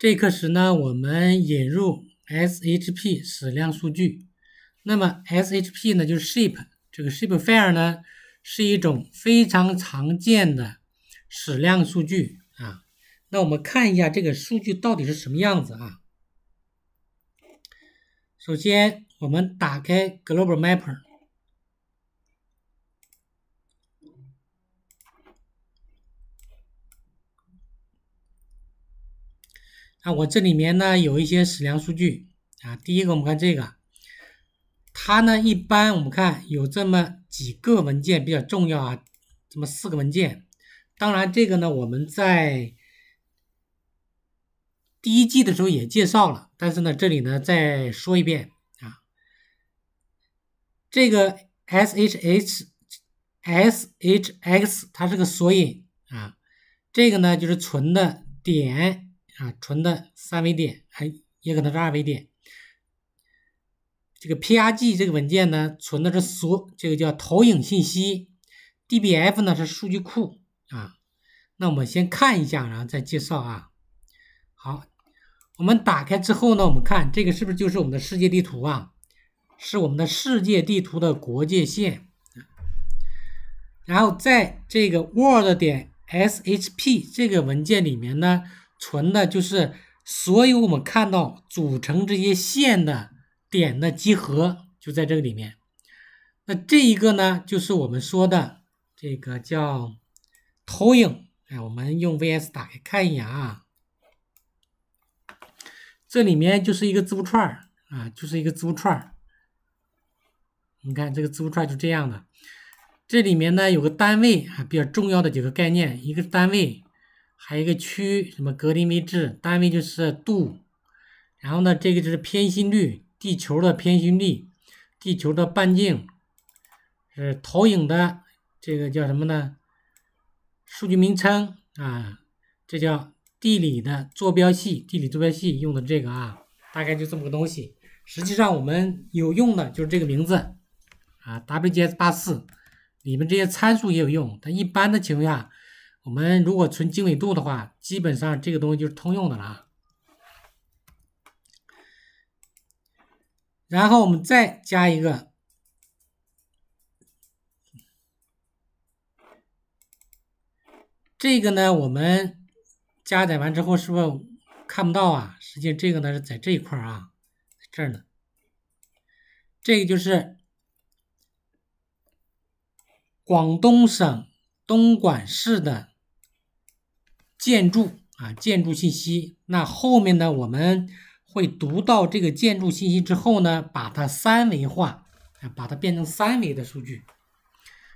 这课时呢，我们引入 SHP 矢量数据。那么 SHP 呢，就是 s h i p 这个 shape file 呢，是一种非常常见的矢量数据啊。那我们看一下这个数据到底是什么样子啊。首先，我们打开 Global Mapper。啊，我这里面呢有一些矢量数据啊。第一个，我们看这个，它呢一般我们看有这么几个文件比较重要啊，这么四个文件。当然，这个呢我们在第一季的时候也介绍了，但是呢这里呢再说一遍啊。这个 S H H S H X 它是个索引啊，这个呢就是存的点。啊，存的三维点还也可能是二维点。这个 PRG 这个文件呢，存的是所这个叫投影信息，DBF 呢是数据库啊。那我们先看一下，然后再介绍啊。好，我们打开之后呢，我们看这个是不是就是我们的世界地图啊？是我们的世界地图的国界线。然后在这个 w o r d 点 shp 这个文件里面呢。存的就是所有我们看到组成这些线的点的集合就在这个里面。那这一个呢，就是我们说的这个叫投影。哎，我们用 VS 打开看一眼啊，这里面就是一个字符串儿啊，就是一个字符串儿。你看这个字符串就这样的。这里面呢有个单位啊，比较重要的几个概念，一个是单位。还有一个区，什么格林威治单位就是度，然后呢，这个就是偏心率，地球的偏心率，地球的半径，是投影的，这个叫什么呢？数据名称啊，这叫地理的坐标系，地理坐标系用的这个啊，大概就这么个东西。实际上我们有用的就是这个名字啊，WGS84，里面这些参数也有用，但一般的情况下。我们如果存经纬度的话，基本上这个东西就是通用的了。然后我们再加一个，这个呢，我们加载完之后是不是看不到啊？实际这个呢是在这一块啊，在这儿呢。这个就是广东省东莞市的。建筑啊，建筑信息。那后面呢，我们会读到这个建筑信息之后呢，把它三维化，啊，把它变成三维的数据。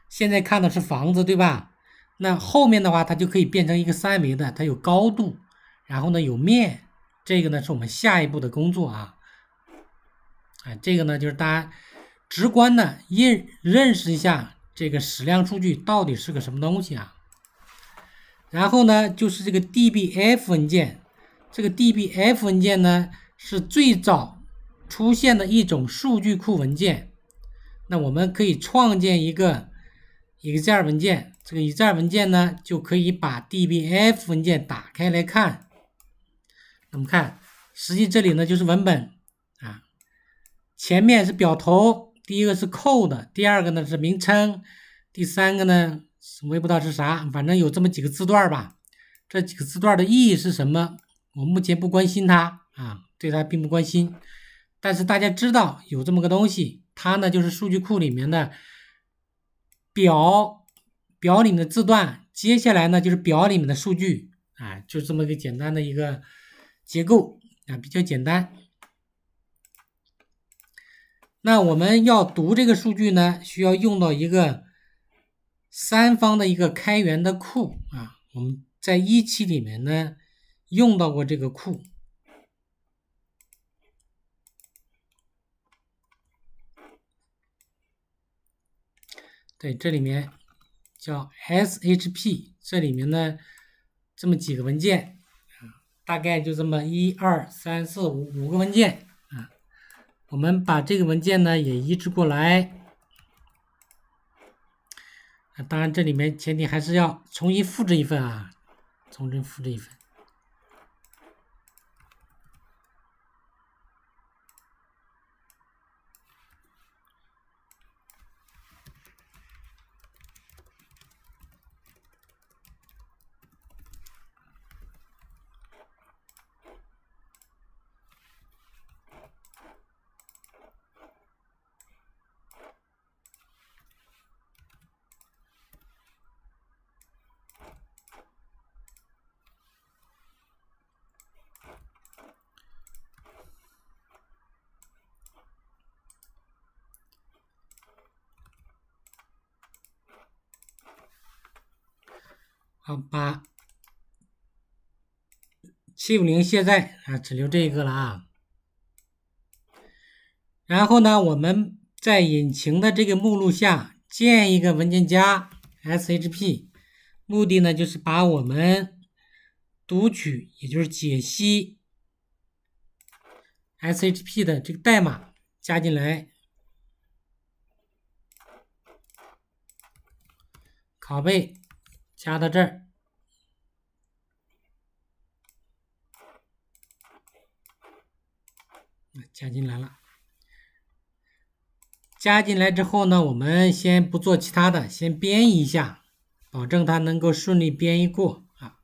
现在看的是房子，对吧？那后面的话，它就可以变成一个三维的，它有高度，然后呢有面。这个呢，是我们下一步的工作啊。啊，这个呢，就是大家直观的认认识一下这个矢量数据到底是个什么东西啊。然后呢，就是这个 DBF 文件。这个 DBF 文件呢，是最早出现的一种数据库文件。那我们可以创建一个 EXE c l 文件，这个 EXE c l 文件呢，就可以把 DBF 文件打开来看。我们看，实际这里呢就是文本啊。前面是表头，第一个是 CODE，第二个呢是名称，第三个呢。我也不知道是啥，反正有这么几个字段吧。这几个字段的意义是什么？我目前不关心它啊，对它并不关心。但是大家知道有这么个东西，它呢就是数据库里面的表，表里面的字段。接下来呢就是表里面的数据啊，就这么个简单的一个结构啊，比较简单。那我们要读这个数据呢，需要用到一个。三方的一个开源的库啊，我们在一期里面呢用到过这个库。对，这里面叫 shp，这里面呢这么几个文件啊，大概就这么一二三四五五个文件啊。我们把这个文件呢也移植过来。那当然，这里面前提还是要重新复制一份啊，重新复制一份。好，把七五零卸载啊，只留这一个了啊。然后呢，我们在引擎的这个目录下建一个文件夹 shp，目的呢就是把我们读取，也就是解析 shp 的这个代码加进来，拷贝。加到这儿，加进来了。加进来之后呢，我们先不做其他的，先编译一下，保证它能够顺利编译过啊。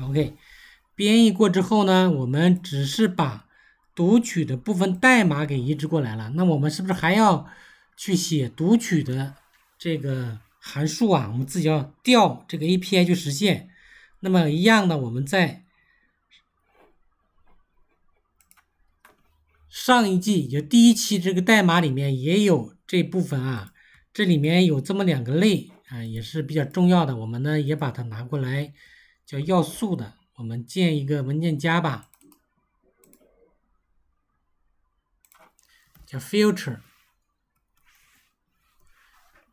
OK，编译过之后呢，我们只是把读取的部分代码给移植过来了。那我们是不是还要去写读取的这个？函数啊，我们自己要调这个 API 去实现。那么一样的，我们在上一季就第一期这个代码里面也有这部分啊。这里面有这么两个类啊，也是比较重要的。我们呢也把它拿过来，叫要素的。我们建一个文件夹吧，叫 Future。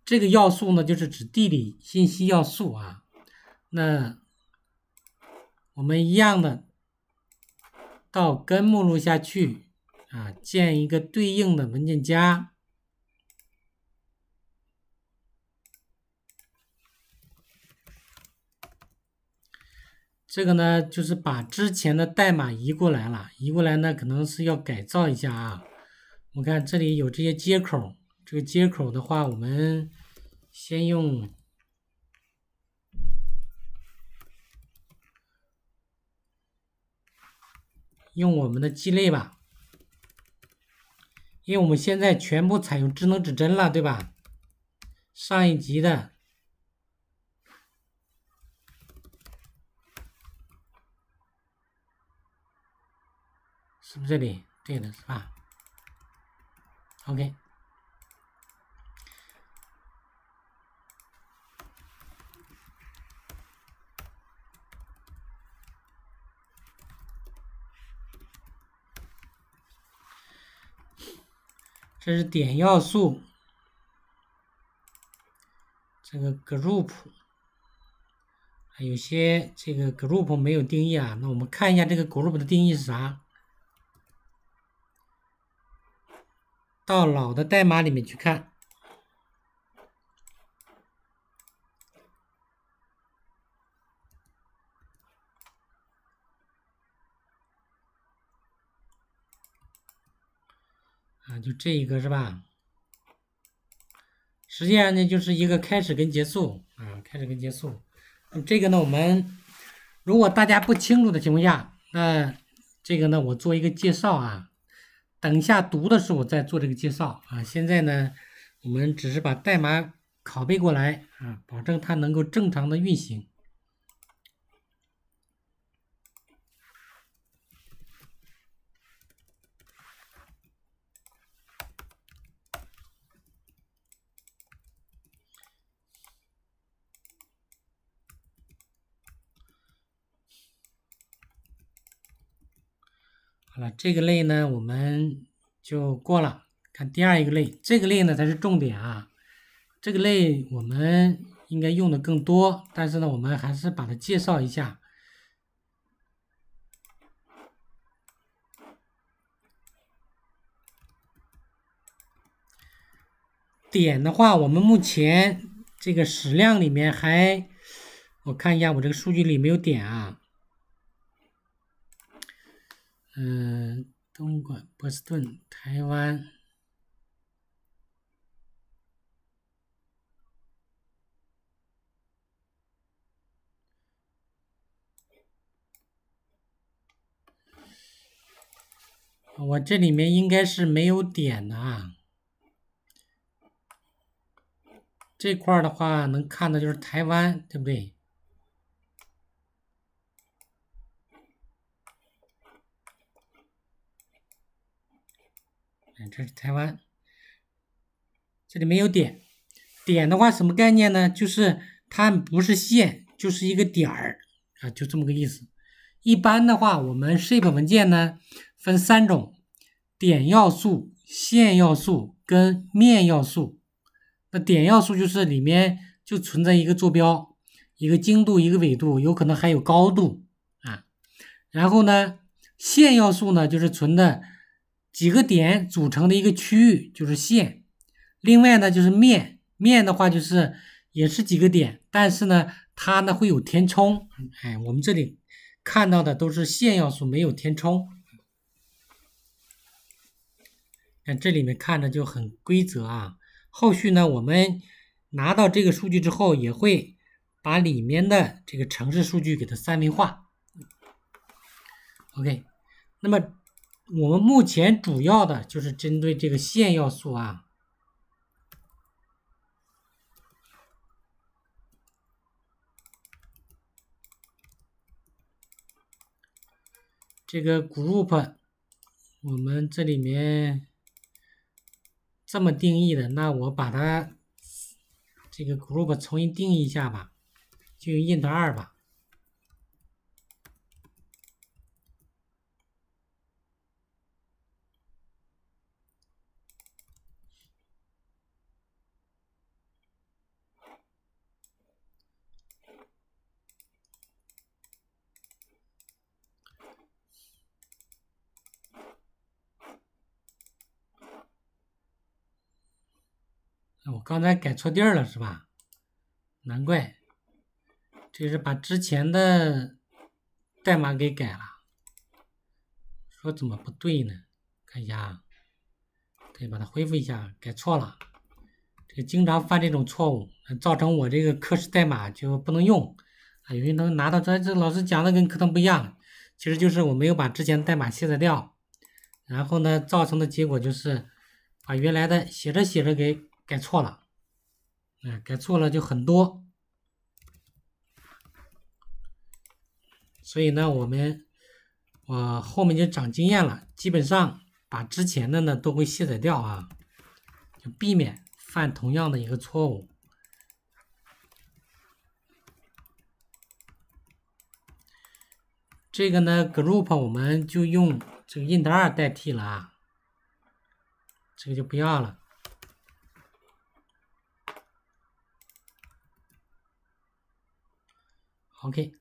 这个要素呢，就是指地理信息要素啊。那我们一样的到根目录下去啊，建一个对应的文件夹。这个呢，就是把之前的代码移过来了。移过来呢，可能是要改造一下啊。我看这里有这些接口，这个接口的话，我们。先用用我们的鸡肋吧，因为我们现在全部采用智能指针了，对吧？上一级的是不是这里？对的是吧？OK。这是点要素，这个 group，有些这个 group 没有定义啊，那我们看一下这个 group 的定义是啥，到老的代码里面去看。这一个是吧？实际上呢，就是一个开始跟结束啊，开始跟结束。这个呢，我们如果大家不清楚的情况下，那这个呢，我做一个介绍啊。等一下读的时候再做这个介绍啊。现在呢，我们只是把代码拷贝过来啊，保证它能够正常的运行。这个类呢，我们就过了。看第二一个类，这个类呢才是重点啊。这个类我们应该用的更多，但是呢，我们还是把它介绍一下。点的话，我们目前这个矢量里面还……我看一下，我这个数据里没有点啊。嗯，东莞、波士顿、台湾，我这里面应该是没有点的。啊。这块的话，能看到就是台湾，对不对？这是台湾，这里没有点。点的话，什么概念呢？就是它不是线，就是一个点儿啊，就这么个意思。一般的话，我们 shape 文件呢分三种：点要素、线要素跟面要素。那点要素就是里面就存在一个坐标，一个经度，一个纬度，有可能还有高度啊。然后呢，线要素呢就是存的。几个点组成的一个区域就是线，另外呢就是面，面的话就是也是几个点，但是呢它呢会有填充。哎，我们这里看到的都是线要素，没有填充。那这里面看着就很规则啊。后续呢我们拿到这个数据之后，也会把里面的这个城市数据给它三维化。OK，那么。我们目前主要的就是针对这个线要素啊，这个 group 我们这里面这么定义的，那我把它这个 group 重新定义一下吧，就 int 二吧。刚才改错地儿了是吧？难怪，这是把之前的代码给改了。说怎么不对呢？看一下，对，把它恢复一下，改错了。这经常犯这种错误，造成我这个课时代码就不能用。啊，有些能拿到，这这老师讲的跟课堂不一样，其实就是我没有把之前代码卸载掉，然后呢，造成的结果就是把原来的写着写着给改错了。哎，改错了就很多，所以呢，我们我后面就长经验了，基本上把之前的呢都会卸载掉啊，就避免犯同样的一个错误。这个呢，group 我们就用这个 i n t e 代替了啊，这个就不要了。OK，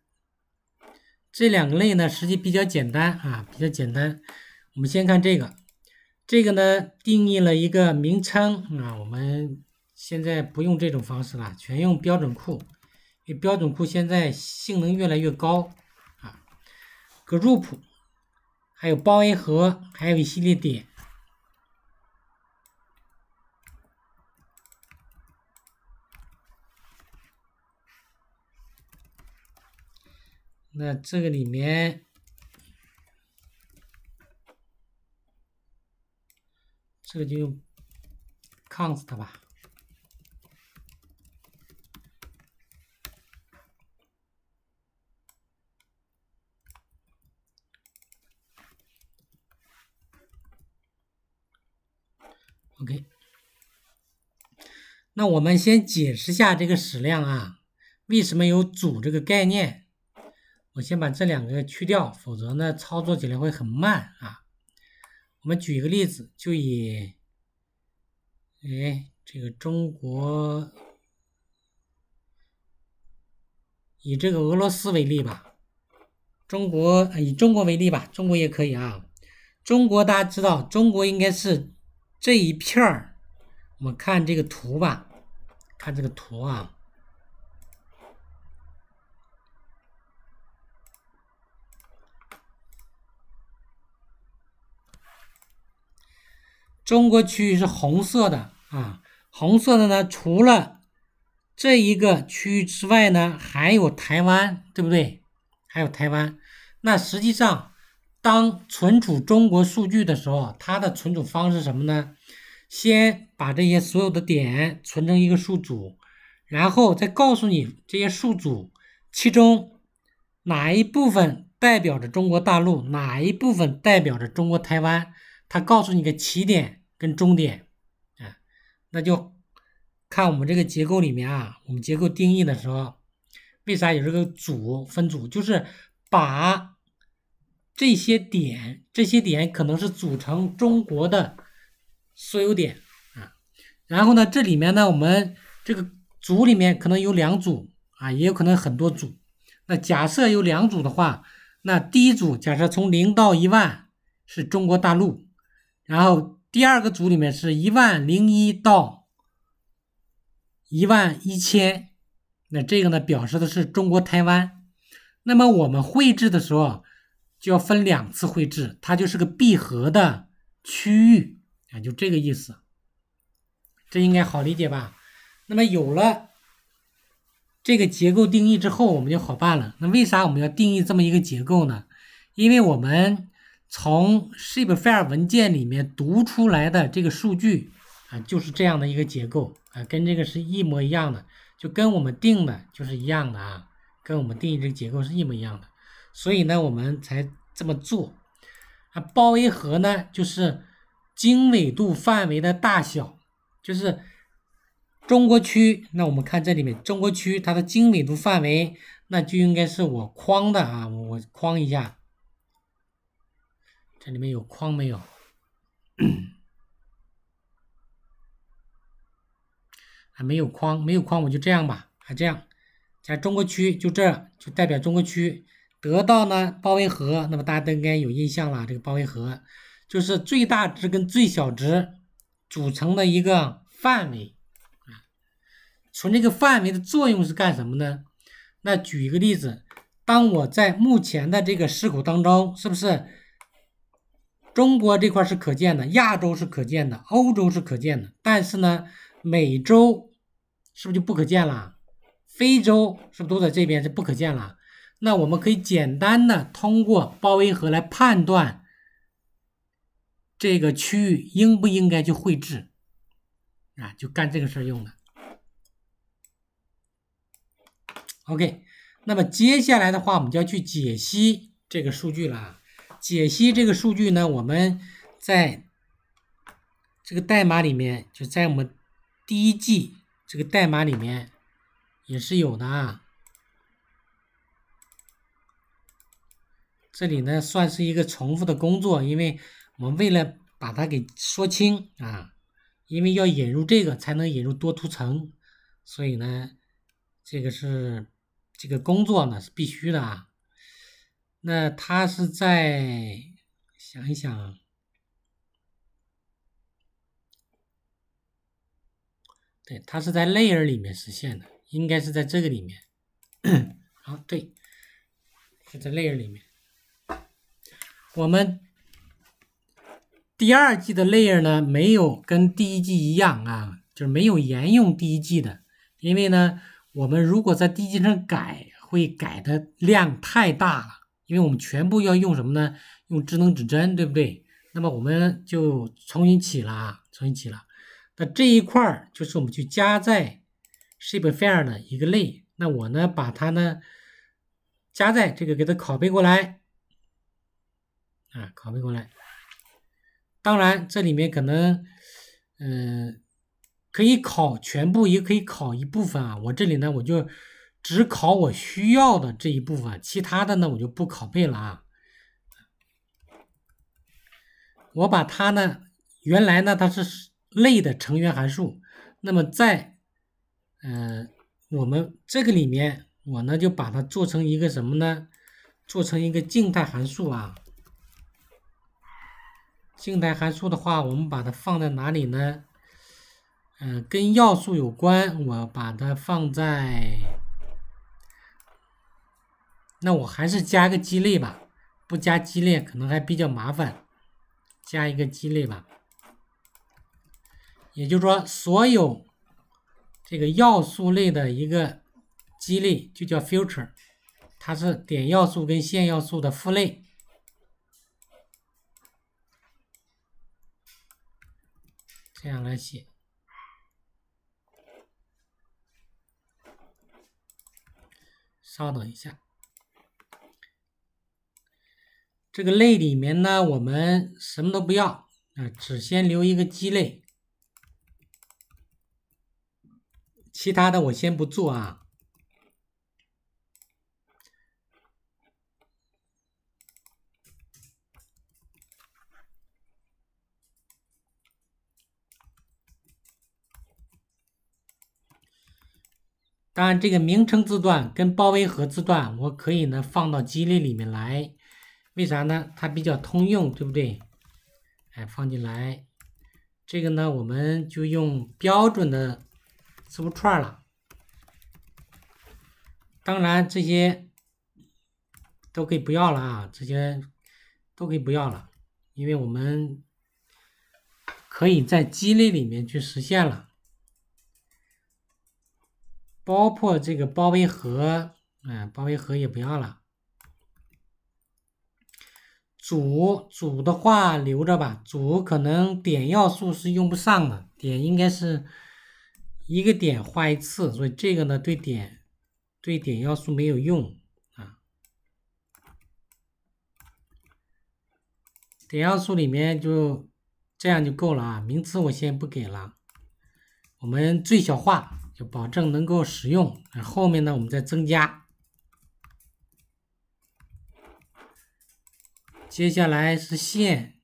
这两个类呢，实际比较简单啊，比较简单。我们先看这个，这个呢定义了一个名称啊。我们现在不用这种方式了，全用标准库，因为标准库现在性能越来越高啊。Group，还有包围和还有一系列点。那这个里面，这个就 const 吧。OK。那我们先解释下这个矢量啊，为什么有组这个概念？我先把这两个去掉，否则呢，操作起来会很慢啊。我们举一个例子，就以，哎，这个中国，以这个俄罗斯为例吧。中国，以中国为例吧，中国也可以啊。中国大家知道，中国应该是这一片儿。我们看这个图吧，看这个图啊。中国区域是红色的啊，红色的呢，除了这一个区域之外呢，还有台湾，对不对？还有台湾。那实际上，当存储中国数据的时候，它的存储方式什么呢？先把这些所有的点存成一个数组，然后再告诉你这些数组其中哪一部分代表着中国大陆，哪一部分代表着中国台湾。它告诉你个起点。跟终点，啊，那就看我们这个结构里面啊，我们结构定义的时候，为啥有这个组分组？就是把这些点，这些点可能是组成中国的所有点啊。然后呢，这里面呢，我们这个组里面可能有两组啊，也有可能很多组。那假设有两组的话，那第一组假设从零到一万是中国大陆，然后第二个组里面是一万零一到一万一千，那这个呢表示的是中国台湾。那么我们绘制的时候就要分两次绘制，它就是个闭合的区域啊，就这个意思。这应该好理解吧？那么有了这个结构定义之后，我们就好办了。那为啥我们要定义这么一个结构呢？因为我们从 shapefile 文件里面读出来的这个数据啊，就是这样的一个结构啊，跟这个是一模一样的，就跟我们定的就是一样的啊，跟我们定义这个结构是一模一样的，所以呢，我们才这么做。啊，包围盒呢，就是经纬度范围的大小，就是中国区。那我们看这里面中国区它的经纬度范围，那就应该是我框的啊，我框一下。这里面有框没有？还 没有框，没有框我就这样吧，还这样，在中国区就这就代表中国区得到呢包围盒，那么大家都应该有印象了。这个包围盒就是最大值跟最小值组成的一个范围。从这个范围的作用是干什么呢？那举一个例子，当我在目前的这个事故当中，是不是？中国这块是可见的，亚洲是可见的，欧洲是可见的，但是呢，美洲是不是就不可见了？非洲是不是都在这边是不可见了？那我们可以简单的通过包围盒来判断这个区域应不应该去绘制，啊，就干这个事儿用的。OK，那么接下来的话，我们就要去解析这个数据了。解析这个数据呢，我们在这个代码里面，就在我们第一季这个代码里面也是有的。啊。这里呢算是一个重复的工作，因为我们为了把它给说清啊，因为要引入这个才能引入多图层，所以呢，这个是这个工作呢是必须的啊。那它是在想一想，对，它是在 layer 里面实现的，应该是在这个里面。好，对，是在 layer 里面。我们第二季的 layer 呢，没有跟第一季一样啊，就是没有沿用第一季的，因为呢，我们如果在第一季上改，会改的量太大了。因为我们全部要用什么呢？用智能指针，对不对？那么我们就重新起了，重新起了。那这一块就是我们去加载 Shapefile 的一个类。那我呢，把它呢加在这个，给它拷贝过来啊，拷贝过来。当然，这里面可能，嗯，可以考全部，也可以考一部分啊。我这里呢，我就。只考我需要的这一部分，其他的呢我就不拷贝了啊。我把它呢，原来呢它是类的成员函数，那么在呃我们这个里面，我呢就把它做成一个什么呢？做成一个静态函数啊。静态函数的话，我们把它放在哪里呢？嗯，跟要素有关，我把它放在。那我还是加个鸡肋吧，不加鸡肋可能还比较麻烦，加一个鸡肋吧。也就是说，所有这个要素类的一个鸡肋就叫 Future，它是点要素跟线要素的父类，这样来写。稍等一下。这个类里面呢，我们什么都不要啊，只先留一个基类，其他的我先不做啊。当然，这个名称字段跟包围盒字段，我可以呢放到基类里面来。为啥呢？它比较通用，对不对？哎，放进来。这个呢，我们就用标准的字符串了。当然，这些都可以不要了啊，这些都可以不要了，因为我们可以在激励里面去实现了。包括这个包围盒，嗯，包围盒也不要了。主主的话留着吧，主可能点要素是用不上的，点应该是一个点画一次，所以这个呢对点对点要素没有用啊。点要素里面就这样就够了啊，名词我先不给了，我们最小化就保证能够使用，后面呢我们再增加。接下来是线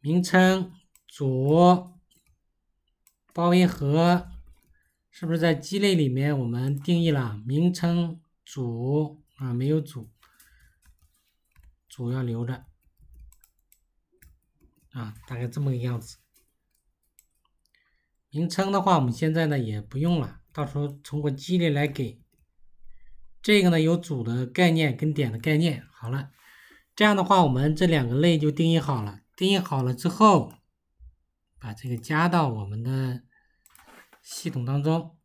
名称组包围盒，是不是在基类里面我们定义了名称组啊？没有组，组要留着啊，大概这么个样子。名称的话，我们现在呢也不用了，到时候通过激励来给。这个呢有组的概念跟点的概念。好了，这样的话，我们这两个类就定义好了。定义好了之后，把这个加到我们的系统当中。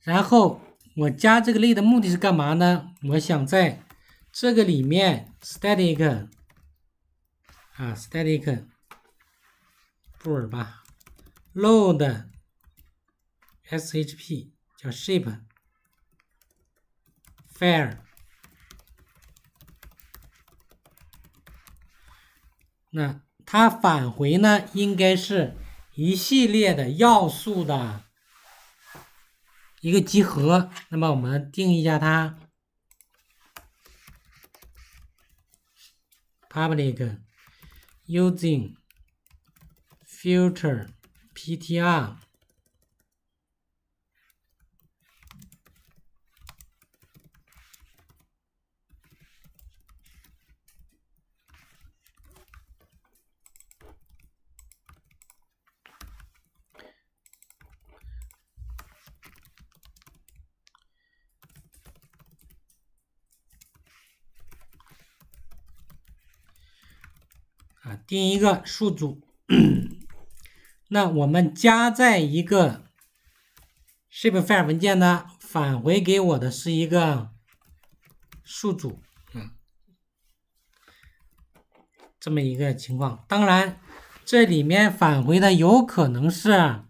然后我加这个类的目的是干嘛呢？我想在这个里面 static 啊 static。布尔吧，load，shp 叫 s h a p e f i r e 那它返回呢，应该是一系列的要素的一个集合。那么我们定义一下它，public，using。future_ptr 啊，定一个数组。那我们加在一个 shapefile 文件呢？返回给我的是一个数组，嗯，这么一个情况。当然，这里面返回的有可能是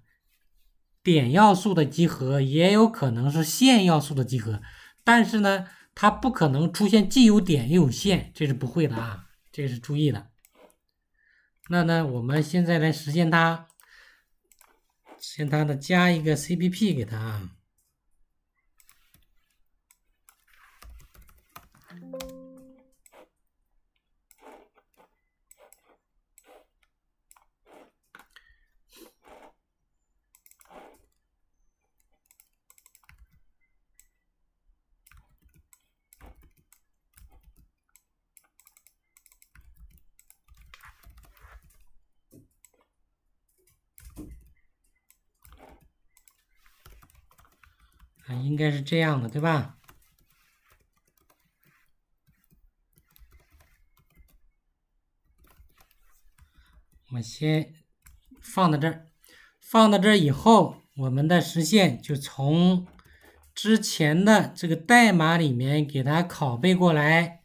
点要素的集合，也有可能是线要素的集合。但是呢，它不可能出现既有点又有线，这是不会的啊，这个是注意的。那呢，我们现在来实现它。先，它的加一个 CPP 给它啊。应该是这样的，对吧？我先放到这儿，放到这儿以后，我们的实现就从之前的这个代码里面给它拷贝过来。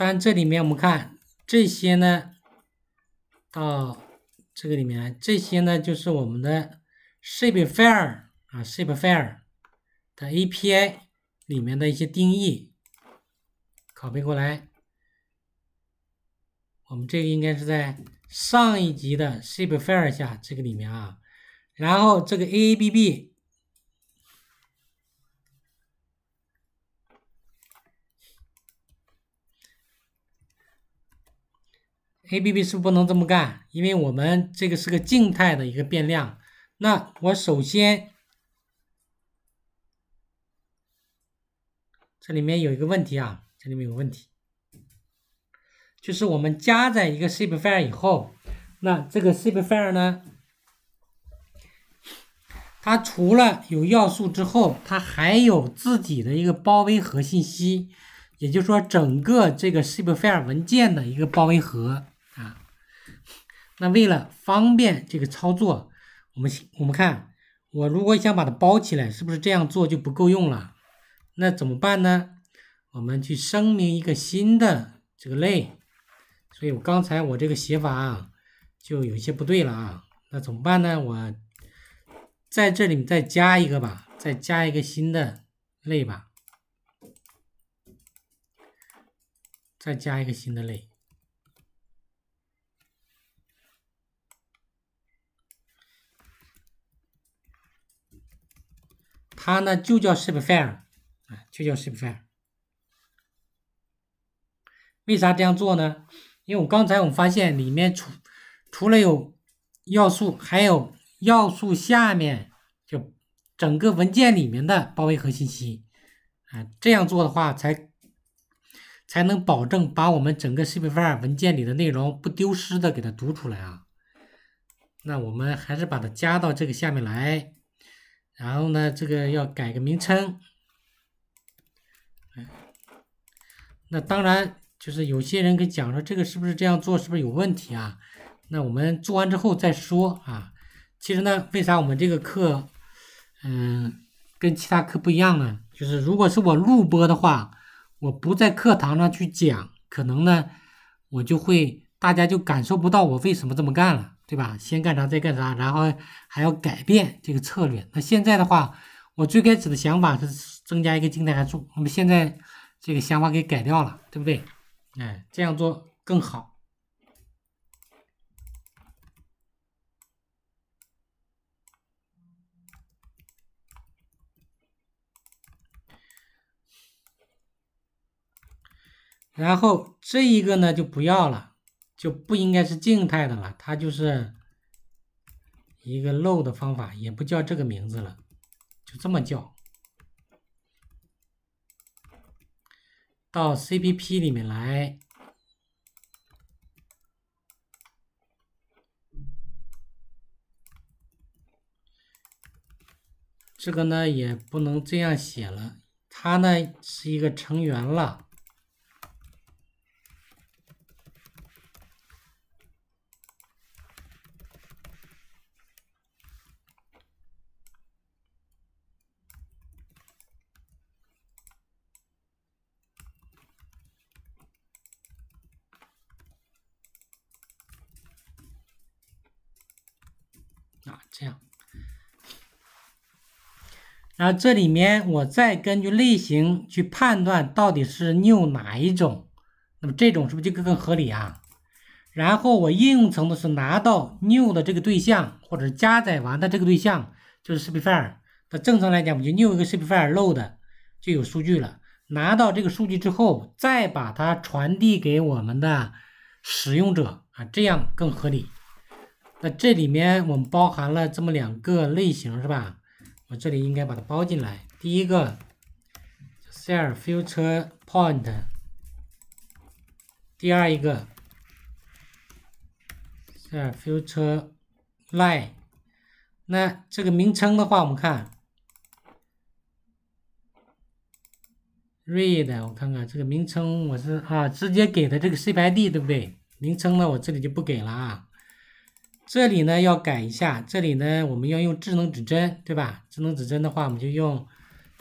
但这里面我们看这些呢，到这个里面这些呢，就是我们的 s h a p e f a i r 啊 s h a p e f a i r 的 API 里面的一些定义，拷贝过来。我们这个应该是在上一级的 s h a p e f a i r 下这个里面啊，然后这个 A A B B。A B B 是不是不能这么干？因为我们这个是个静态的一个变量。那我首先，这里面有一个问题啊，这里面有问题，就是我们加载一个 shape file 以后，那这个 shape file 呢，它除了有要素之后，它还有自己的一个包围盒信息，也就是说，整个这个 shape file 文件的一个包围盒。那为了方便这个操作，我们我们看，我如果想把它包起来，是不是这样做就不够用了？那怎么办呢？我们去声明一个新的这个类。所以我刚才我这个写法啊，就有些不对了啊。那怎么办呢？我在这里再加一个吧，再加一个新的类吧，再加一个新的类。它呢就叫 shipfile 啊，就叫 shipfile。为啥这样做呢？因为我刚才我们发现里面除除了有要素，还有要素下面就整个文件里面的包围盒信息啊。这样做的话，才才能保证把我们整个 s h i p f i r e 文件里的内容不丢失的给它读出来啊。那我们还是把它加到这个下面来。然后呢，这个要改个名称。哎，那当然就是有些人给讲说，这个是不是这样做是不是有问题啊？那我们做完之后再说啊。其实呢，为啥我们这个课，嗯，跟其他课不一样呢？就是如果是我录播的话，我不在课堂上去讲，可能呢，我就会大家就感受不到我为什么这么干了。对吧？先干啥再干啥，然后还要改变这个策略。那现在的话，我最开始的想法是增加一个静态函数，那么现在这个想法给改掉了，对不对？哎，这样做更好。然后这一个呢就不要了。就不应该是静态的了，它就是一个漏的方法，也不叫这个名字了，就这么叫。到 CPP 里面来，这个呢也不能这样写了，它呢是一个成员了。这里面我再根据类型去判断到底是 new 哪一种，那么这种是不是就更更合理啊？然后我应用层的是拿到 new 的这个对象，或者加载完的这个对象就是 s h e p f e r e 那正常来讲，我们就 new 一个 s h e p f e r e n c e 的就有数据了。拿到这个数据之后，再把它传递给我们的使用者啊，这样更合理。那这里面我们包含了这么两个类型，是吧？我这里应该把它包进来。第一个，set future point。第二一个，set future line。那这个名称的话，我们看，read。我看看这个名称，我是啊，直接给的这个 C、P、D，对不对？名称呢，我这里就不给了。啊。这里呢要改一下，这里呢我们要用智能指针，对吧？智能指针的话，我们就用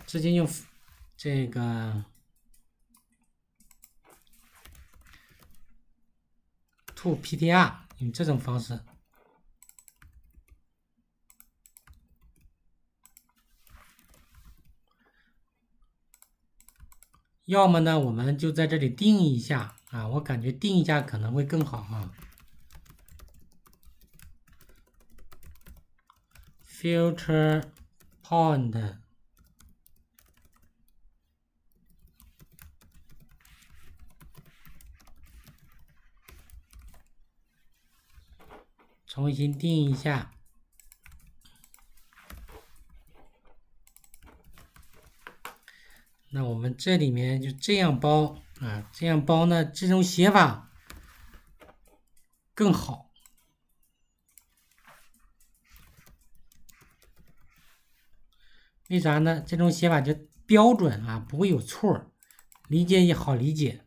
直接用这个 to ptr，用这种方式。要么呢，我们就在这里定一下啊，我感觉定一下可能会更好啊。future point，重新定一下。那我们这里面就这样包啊，这样包呢，这种写法更好。为啥呢？这种写法就标准啊，不会有错理解也好理解。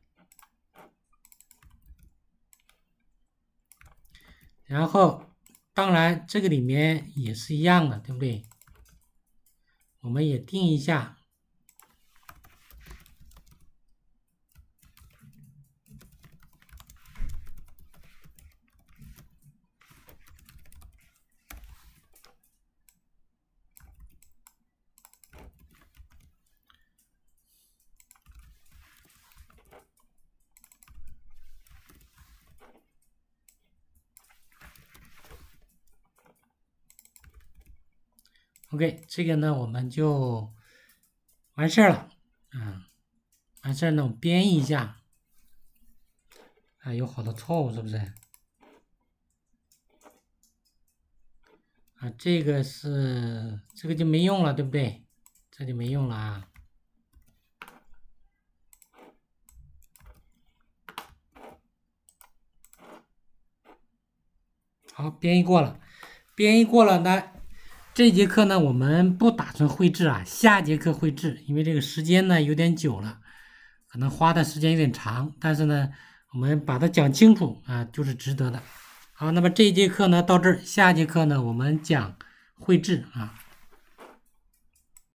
然后，当然这个里面也是一样的，对不对？我们也定一下。OK，这个呢我们就完事儿了，啊，完事儿呢编译一下，啊有好多错误是不是？啊这个是这个就没用了对不对？这就没用了啊。好，编译过了，编译过了来。这节课呢，我们不打算绘制啊，下节课绘制，因为这个时间呢有点久了，可能花的时间有点长，但是呢，我们把它讲清楚啊，就是值得的。好，那么这节课呢到这儿，下节课呢我们讲绘制啊。